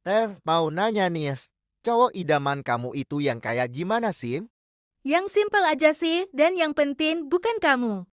Ter, mau nanya nih, cowok idaman kamu itu yang kayak gimana sih? Yang simpel aja sih, dan yang penting bukan kamu.